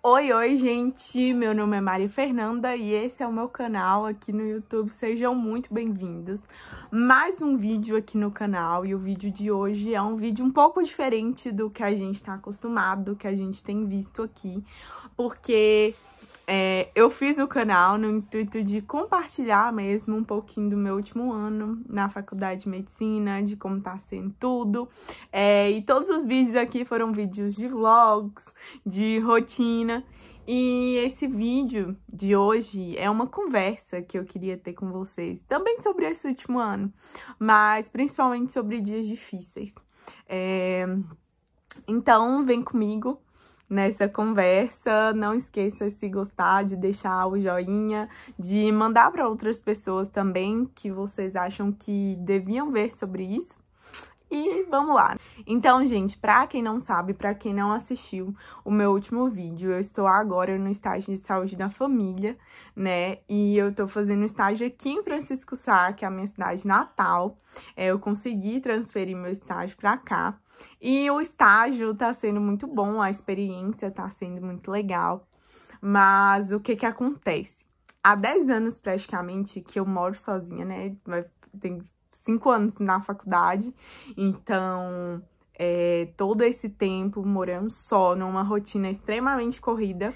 Oi, oi, gente! Meu nome é Mari Fernanda e esse é o meu canal aqui no YouTube. Sejam muito bem-vindos. Mais um vídeo aqui no canal e o vídeo de hoje é um vídeo um pouco diferente do que a gente está acostumado, do que a gente tem visto aqui, porque é, eu fiz o canal no intuito de compartilhar mesmo um pouquinho do meu último ano na faculdade de medicina, de como tá sendo tudo. É, e todos os vídeos aqui foram vídeos de vlogs, de rotina. E esse vídeo de hoje é uma conversa que eu queria ter com vocês, também sobre esse último ano, mas principalmente sobre dias difíceis. É... Então, vem comigo nessa conversa. Não esqueça se gostar de deixar o joinha, de mandar para outras pessoas também que vocês acham que deviam ver sobre isso. E vamos lá. Então, gente, pra quem não sabe, pra quem não assistiu o meu último vídeo, eu estou agora no estágio de saúde da família, né? E eu tô fazendo estágio aqui em Francisco Sá, que é a minha cidade natal. É, eu consegui transferir meu estágio pra cá. E o estágio tá sendo muito bom, a experiência tá sendo muito legal. Mas o que que acontece? Há 10 anos praticamente que eu moro sozinha, né? Tem cinco anos na faculdade, então é, todo esse tempo morando só, numa rotina extremamente corrida,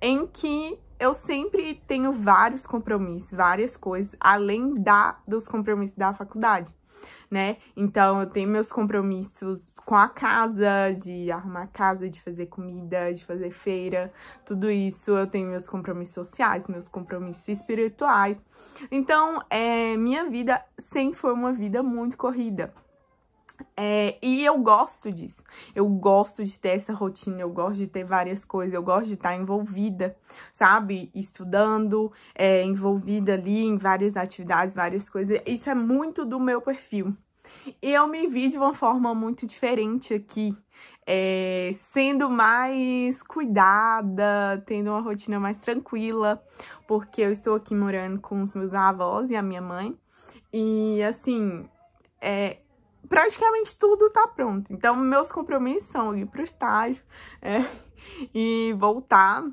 em que eu sempre tenho vários compromissos, várias coisas, além da, dos compromissos da faculdade né? Então eu tenho meus compromissos com a casa, de arrumar a casa, de fazer comida, de fazer feira, tudo isso. Eu tenho meus compromissos sociais, meus compromissos espirituais. Então, é, minha vida sempre foi uma vida muito corrida. É, e eu gosto disso. Eu gosto de ter essa rotina, eu gosto de ter várias coisas, eu gosto de estar envolvida, sabe? Estudando, é, envolvida ali em várias atividades, várias coisas. Isso é muito do meu perfil eu me vi de uma forma muito diferente aqui. É, sendo mais cuidada, tendo uma rotina mais tranquila, porque eu estou aqui morando com os meus avós e a minha mãe. E assim, é, praticamente tudo tá pronto. Então, meus compromissos são ir pro estágio é, e voltar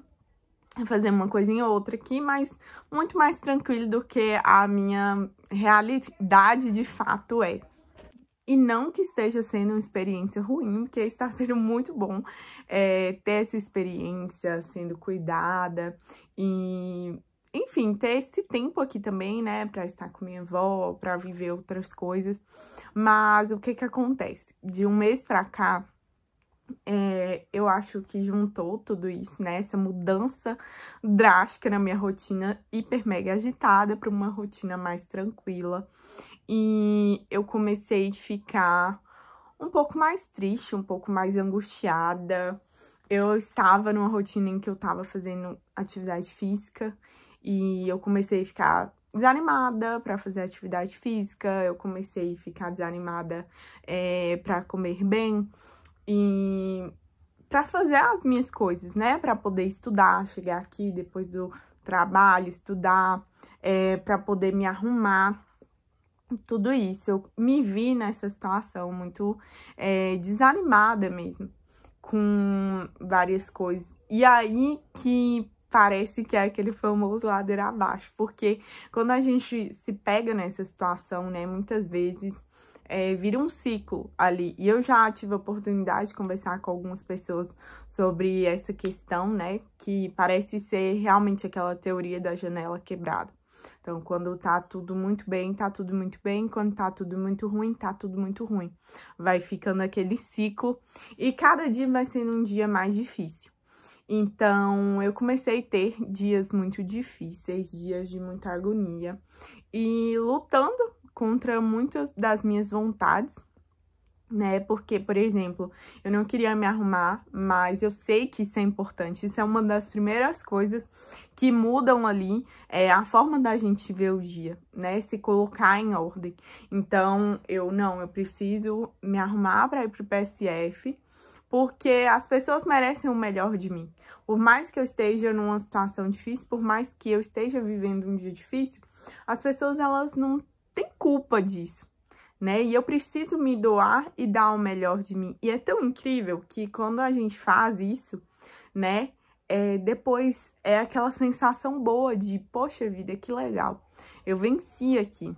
fazer uma coisinha ou outra aqui, mas muito mais tranquilo do que a minha realidade de fato é. E não que esteja sendo uma experiência ruim, porque está sendo muito bom é, ter essa experiência sendo cuidada e enfim, ter esse tempo aqui também, né, para estar com minha avó, para viver outras coisas. Mas o que que acontece? De um mês para cá, é, eu acho que juntou tudo isso, né? Essa mudança drástica na minha rotina hiper mega agitada para uma rotina mais tranquila e eu comecei a ficar um pouco mais triste, um pouco mais angustiada. Eu estava numa rotina em que eu estava fazendo atividade física e eu comecei a ficar desanimada para fazer atividade física, eu comecei a ficar desanimada é, para comer bem e para fazer as minhas coisas, né? Para poder estudar, chegar aqui depois do trabalho, estudar, é, para poder me arrumar tudo isso. Eu me vi nessa situação muito é, desanimada mesmo com várias coisas. E aí que parece que é aquele famoso ladeira abaixo, porque quando a gente se pega nessa situação, né, muitas vezes é, vira um ciclo ali. E eu já tive a oportunidade de conversar com algumas pessoas sobre essa questão, né, que parece ser realmente aquela teoria da janela quebrada. Então, quando tá tudo muito bem, tá tudo muito bem. Quando tá tudo muito ruim, tá tudo muito ruim. Vai ficando aquele ciclo e cada dia vai sendo um dia mais difícil. Então, eu comecei a ter dias muito difíceis, dias de muita agonia e lutando contra muitas das minhas vontades, né? Porque, por exemplo, eu não queria me arrumar, mas eu sei que isso é importante. Isso é uma das primeiras coisas que mudam ali é, a forma da gente ver o dia, né? Se colocar em ordem. Então, eu não, eu preciso me arrumar para ir pro PSF, porque as pessoas merecem o melhor de mim. Por mais que eu esteja numa situação difícil, por mais que eu esteja vivendo um dia difícil, as pessoas elas não têm culpa disso né? E eu preciso me doar e dar o melhor de mim. E é tão incrível que quando a gente faz isso, né? É, depois é aquela sensação boa de, poxa vida, que legal, eu venci aqui.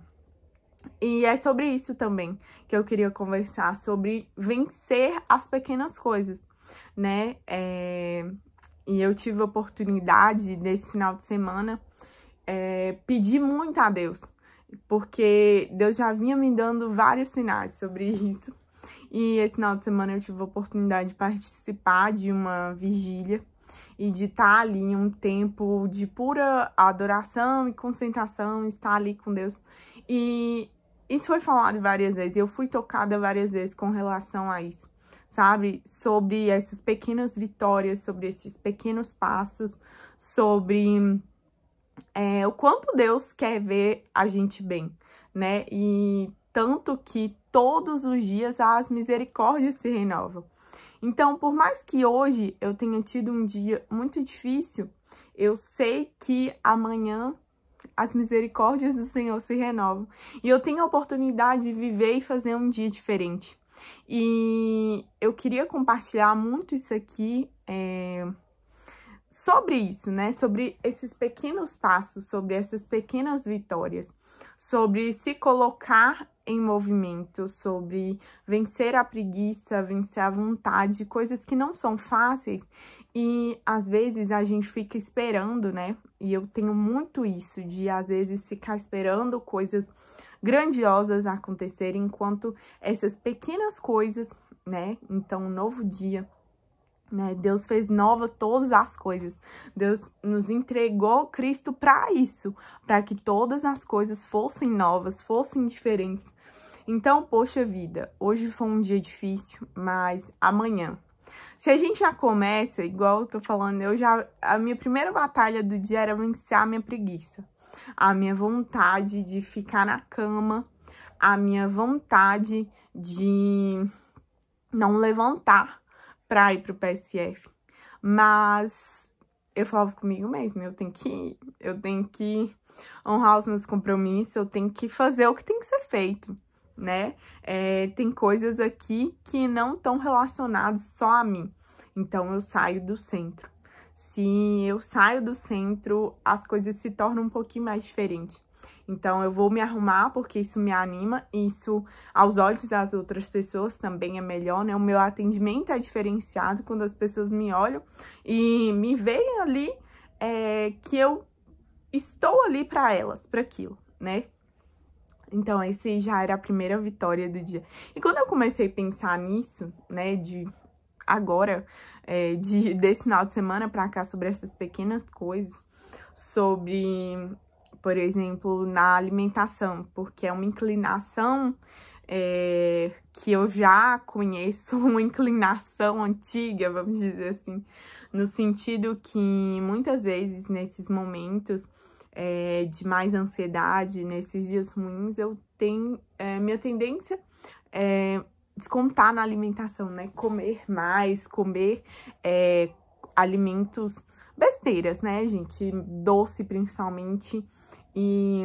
E é sobre isso também que eu queria conversar, sobre vencer as pequenas coisas, né? É, e eu tive a oportunidade nesse final de semana é, pedir muito a Deus, porque Deus já vinha me dando vários sinais sobre isso. E esse final de semana eu tive a oportunidade de participar de uma vigília e de estar ali em um tempo de pura adoração e concentração, estar ali com Deus. E isso foi falado várias vezes, eu fui tocada várias vezes com relação a isso, sabe? Sobre essas pequenas vitórias, sobre esses pequenos passos, sobre é, o quanto Deus quer ver a gente bem, né? E tanto que todos os dias as misericórdias se renovam. Então, por mais que hoje eu tenha tido um dia muito difícil, eu sei que amanhã as misericórdias do Senhor se renovam. E eu tenho a oportunidade de viver e fazer um dia diferente. E eu queria compartilhar muito isso aqui. É sobre isso, né? Sobre esses pequenos passos, sobre essas pequenas vitórias, sobre se colocar em movimento, sobre vencer a preguiça, vencer a vontade, coisas que não são fáceis e às vezes a gente fica esperando, né? E eu tenho muito isso de às vezes ficar esperando coisas grandiosas acontecerem enquanto essas pequenas coisas, né? Então, um novo dia, né? Deus fez nova todas as coisas. Deus nos entregou Cristo para isso, para que todas as coisas fossem novas, fossem diferentes. Então, poxa vida, hoje foi um dia difícil, mas amanhã. Se a gente já começa, igual eu tô falando, eu já a minha primeira batalha do dia era vencer a minha preguiça, a minha vontade de ficar na cama, a minha vontade de não levantar pra ir pro PSF. Mas eu falava comigo mesma, eu tenho que ir, eu tenho que honrar os meus compromissos, eu tenho que fazer o que tem que ser feito, né? É, tem coisas aqui que não estão relacionadas só a mim. Então eu saio do centro. Se eu saio do centro, as coisas se tornam um pouquinho mais diferentes. Então eu vou me arrumar porque isso me anima, isso aos olhos das outras pessoas também é melhor, né? O meu atendimento é diferenciado quando as pessoas me olham e me veem ali é, que eu estou ali para elas, para aquilo, né? Então, esse já era a primeira vitória do dia. E quando eu comecei a pensar nisso, né, de agora, é, de, desse final de semana pra cá, sobre essas pequenas coisas, sobre por exemplo, na alimentação, porque é uma inclinação é, que eu já conheço, uma inclinação antiga, vamos dizer assim, no sentido que muitas vezes nesses momentos é, de mais ansiedade, nesses dias ruins, eu tenho é, minha tendência é descontar na alimentação, né? Comer mais, comer é, alimentos besteiras, né, gente? Doce principalmente. E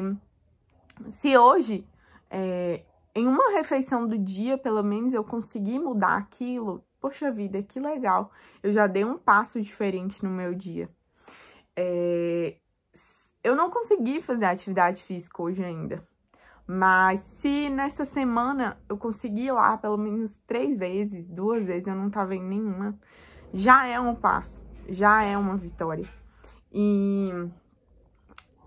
se hoje, é, em uma refeição do dia, pelo menos, eu conseguir mudar aquilo, poxa vida, que legal. Eu já dei um passo diferente no meu dia. É, eu não consegui fazer atividade física hoje ainda. Mas se nessa semana eu conseguir ir lá pelo menos três vezes, duas vezes, eu não tava em nenhuma, já é um passo, já é uma vitória. E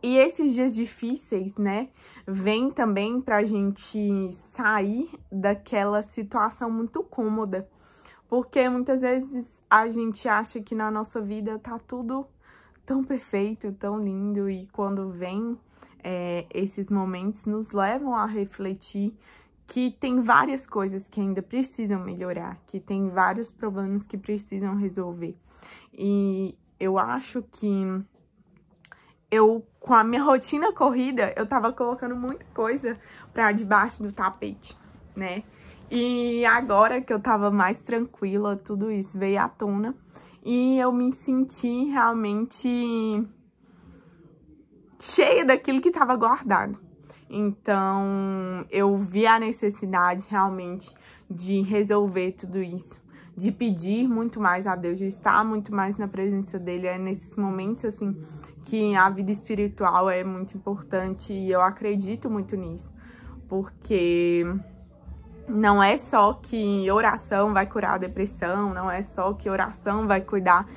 e esses dias difíceis, né, vem também pra gente sair daquela situação muito cômoda. Porque muitas vezes a gente acha que na nossa vida tá tudo tão perfeito, tão lindo, e quando vem é, esses momentos, nos levam a refletir que tem várias coisas que ainda precisam melhorar, que tem vários problemas que precisam resolver. E eu acho que eu, com a minha rotina corrida, eu tava colocando muita coisa pra debaixo do tapete, né? E agora que eu tava mais tranquila, tudo isso veio à tona. E eu me senti realmente cheia daquilo que tava guardado. Então, eu vi a necessidade realmente de resolver tudo isso de pedir muito mais a Deus, de estar muito mais na presença dele. É nesses momentos, assim, que a vida espiritual é muito importante e eu acredito muito nisso, porque não é só que oração vai curar a depressão, não é só que oração vai cuidar,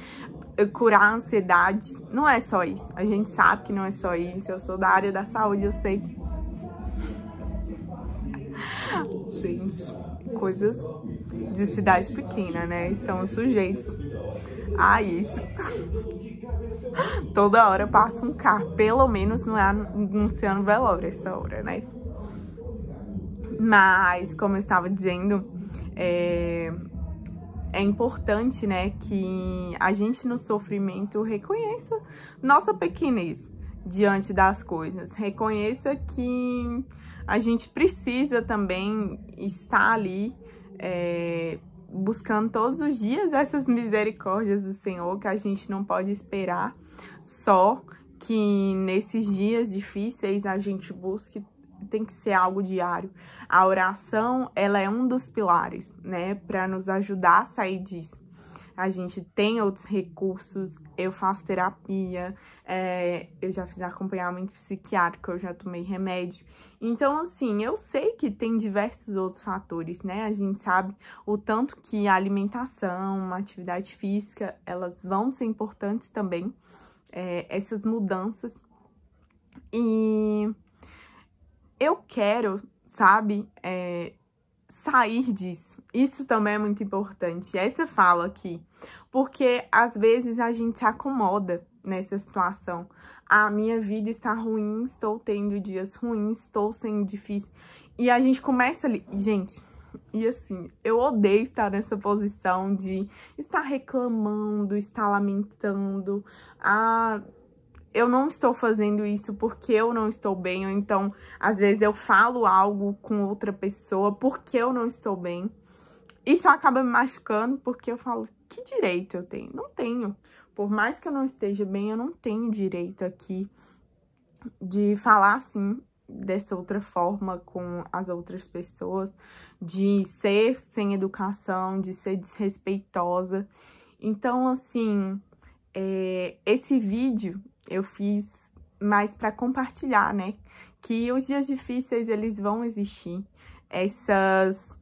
curar a ansiedade, não é só isso. A gente sabe que não é só isso. Eu sou da área da saúde, eu sei. gente, coisas de cidade pequena, né? Estão sujeitos a isso. Toda hora passa um carro, pelo menos não é anunciando velório essa hora, né? Mas, como eu estava dizendo, é, é importante, né, que a gente no sofrimento reconheça nossa pequenez diante das coisas, reconheça que a gente precisa também estar ali é, buscando todos os dias essas misericórdias do Senhor, que a gente não pode esperar só que nesses dias difíceis a gente busque tem que ser algo diário. A oração, ela é um dos pilares, né, para nos ajudar a sair disso a gente tem outros recursos, eu faço terapia, é, eu já fiz acompanhamento psiquiátrico, eu já tomei remédio. Então, assim, eu sei que tem diversos outros fatores, né? A gente sabe o tanto que a alimentação, a atividade física, elas vão ser importantes também, é, essas mudanças. E eu quero, sabe, é, sair disso. Isso também é muito importante. Essa fala aqui, porque às vezes a gente se acomoda nessa situação. A minha vida está ruim, estou tendo dias ruins, estou sendo difícil. E a gente começa ali, gente, e assim, eu odeio estar nessa posição de estar reclamando, estar lamentando, ah, eu não estou fazendo isso porque eu não estou bem, ou então às vezes eu falo algo com outra pessoa porque eu não estou bem. Isso acaba me machucando porque eu falo, que direito eu tenho? Não tenho. Por mais que eu não esteja bem, eu não tenho direito aqui de falar assim dessa outra forma com as outras pessoas, de ser sem educação, de ser desrespeitosa. Então, assim, é, esse vídeo eu fiz mais para compartilhar, né? Que os dias difíceis, eles vão existir. Essas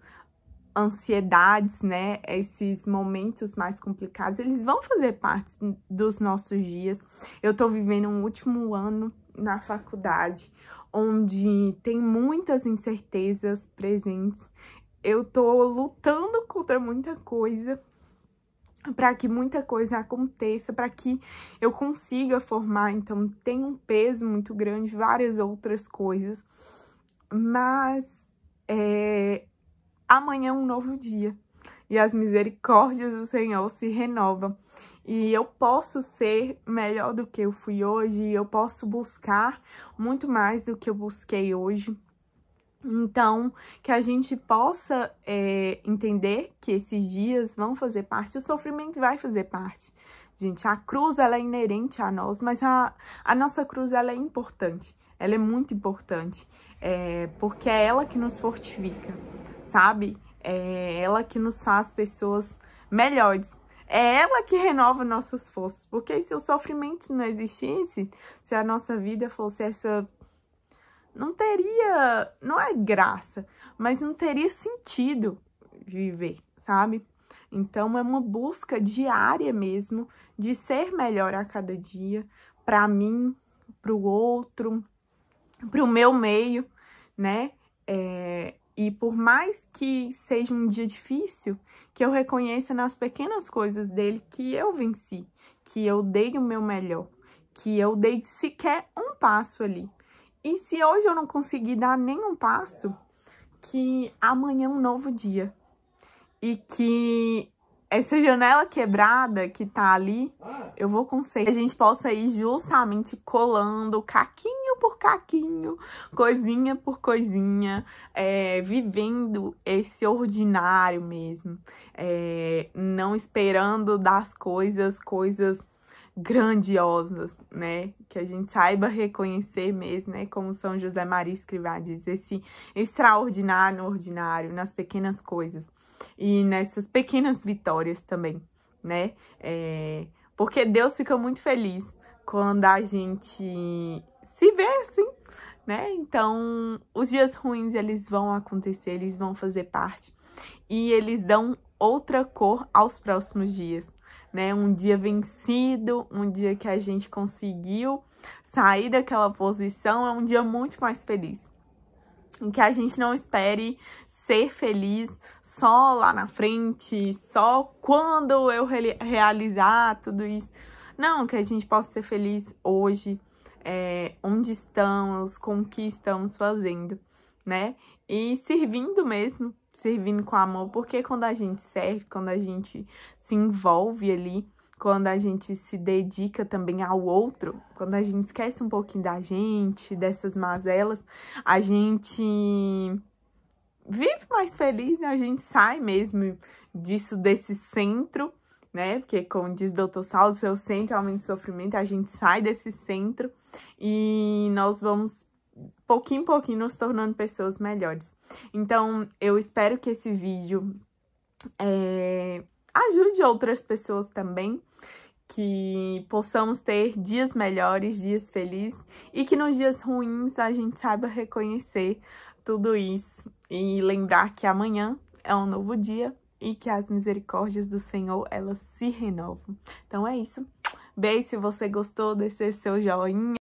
ansiedades, né? Esses momentos mais complicados, eles vão fazer parte dos nossos dias. Eu tô vivendo um último ano na faculdade, onde tem muitas incertezas presentes. Eu tô lutando contra muita coisa para que muita coisa aconteça, para que eu consiga formar. Então, tem um peso muito grande, várias outras coisas. Mas é, amanhã é um novo dia e as misericórdias do Senhor se renovam. E eu posso ser melhor do que eu fui hoje, eu posso buscar muito mais do que eu busquei hoje. Então, que a gente possa é, entender que esses dias vão fazer parte, o sofrimento vai fazer parte. Gente, a cruz, ela é inerente a nós, mas a, a nossa cruz, ela é importante. Ela é muito importante, é, porque é ela que nos fortifica, sabe? É ela que nos faz pessoas melhores. É ela que renova nossas forças, porque se o sofrimento não existisse, se a nossa vida fosse essa não teria, não é graça, mas não teria sentido viver, sabe? Então é uma busca diária mesmo de ser melhor a cada dia, para mim, para o outro, para o meu meio, né? É, e por mais que seja um dia difícil, que eu reconheça nas pequenas coisas dele que eu venci, que eu dei o meu melhor, que eu dei sequer um passo ali. E se hoje eu não conseguir dar nenhum passo, que amanhã é um novo dia. E que essa janela quebrada que tá ali, eu vou conseguir. A gente possa ir justamente colando caquinho por caquinho, coisinha por coisinha, é, vivendo esse ordinário mesmo. É, não esperando das coisas, coisas grandiosas, né? Que a gente saiba reconhecer mesmo, né? Como São José Maria Escrivá diz, esse extraordinário no ordinário, nas pequenas coisas e nessas pequenas vitórias também, né? É, porque Deus fica muito feliz quando a gente se vê assim, né? Então, os dias ruins eles vão acontecer, eles vão fazer parte e eles dão outra cor aos próximos dias, né? Um dia vencido, um dia que a gente conseguiu sair daquela posição, é um dia muito mais feliz. Em que a gente não espere ser feliz só lá na frente, só quando eu re realizar tudo isso. Não, que a gente possa ser feliz hoje, é, onde estamos, com o que estamos fazendo né? E servindo mesmo, servindo com amor, porque quando a gente serve, quando a gente se envolve ali, quando a gente se dedica também ao outro, quando a gente esquece um pouquinho da gente, dessas mazelas, a gente vive mais feliz e a gente sai mesmo disso, desse centro, né? Porque, como diz Dr. Saulo, seu centro é o aumento de sofrimento, a gente sai desse centro e nós vamos pouquinho em pouquinho nos tornando pessoas melhores. Então, eu espero que esse vídeo é, ajude outras pessoas também, que possamos ter dias melhores, dias felizes e que nos dias ruins a gente saiba reconhecer tudo isso e lembrar que amanhã é um novo dia e que as misericórdias do Senhor elas se renovam. Então é isso. Beijo se você gostou, deixe seu joinha.